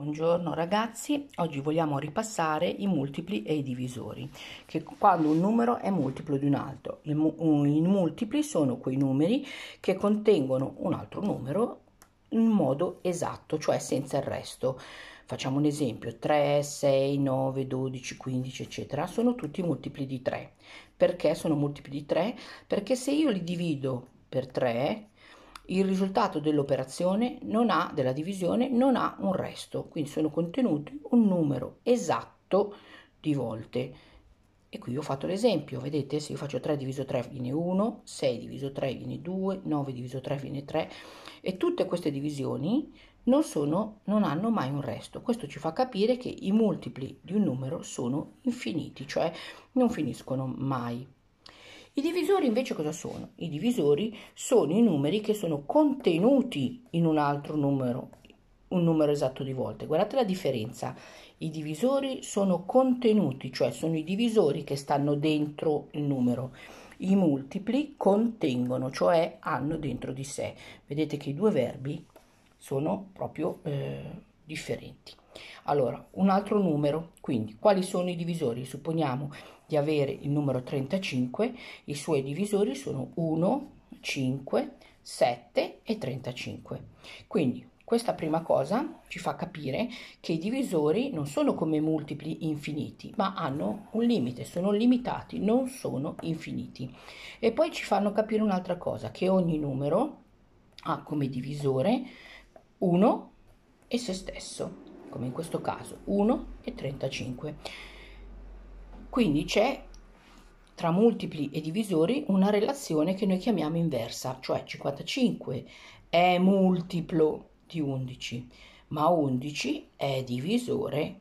Buongiorno ragazzi, oggi vogliamo ripassare i multipli e i divisori, che quando un numero è multiplo di un altro. I, multipli sono quei numeri che contengono un altro numero in modo esatto, cioè senza il resto. Facciamo un esempio, 3, 6, 9, 12, 15, eccetera, sono tutti multipli di 3. Perché sono multipli di 3? Perché se io li divido per 3, il risultato dell'operazione non ha, della divisione non ha un resto, quindi sono contenuti un numero esatto di volte. E qui ho fatto l'esempio, vedete, se io faccio 3 diviso 3 viene 1, 6 diviso 3 viene 2, 9 diviso 3 viene 3 e tutte queste divisioni non, sono, non hanno mai un resto. Questo ci fa capire che i multipli di un numero sono infiniti, cioè non finiscono mai. I divisori invece cosa sono? I divisori sono i numeri che sono contenuti in un altro numero, un numero esatto di volte. Guardate la differenza. I divisori sono contenuti, cioè sono i divisori che stanno dentro il numero. I multipli contengono, cioè hanno dentro di sé. Vedete che i due verbi sono proprio eh, differenti. Allora, un altro numero, quindi quali sono i divisori? Supponiamo di avere il numero 35, i suoi divisori sono 1, 5, 7 e 35. Quindi questa prima cosa ci fa capire che i divisori non sono come multipli infiniti, ma hanno un limite, sono limitati, non sono infiniti. E poi ci fanno capire un'altra cosa, che ogni numero ha come divisore 1 e se stesso come in questo caso 1 e 35. Quindi c'è tra multipli e divisori una relazione che noi chiamiamo inversa, cioè 55 è multiplo di 11, ma 11 è divisore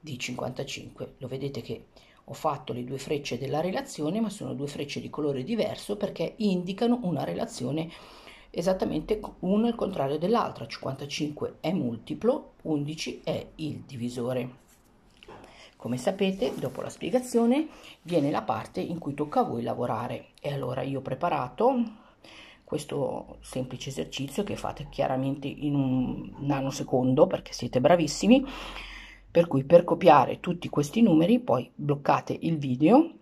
di 55. Lo vedete che ho fatto le due frecce della relazione, ma sono due frecce di colore diverso perché indicano una relazione esattamente uno è il contrario dell'altro, 55 è multiplo, 11 è il divisore. Come sapete, dopo la spiegazione viene la parte in cui tocca a voi lavorare. E allora io ho preparato questo semplice esercizio che fate chiaramente in un nanosecondo perché siete bravissimi. Per cui per copiare tutti questi numeri poi bloccate il video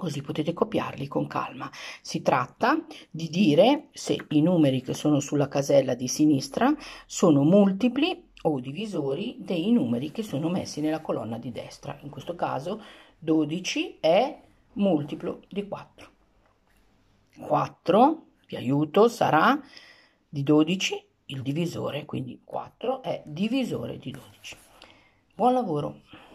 così potete copiarli con calma. Si tratta di dire se i numeri che sono sulla casella di sinistra sono multipli o divisori dei numeri che sono messi nella colonna di destra. In questo caso 12 è multiplo di 4. 4, vi aiuto, sarà di 12 il divisore, quindi 4 è divisore di 12. Buon lavoro!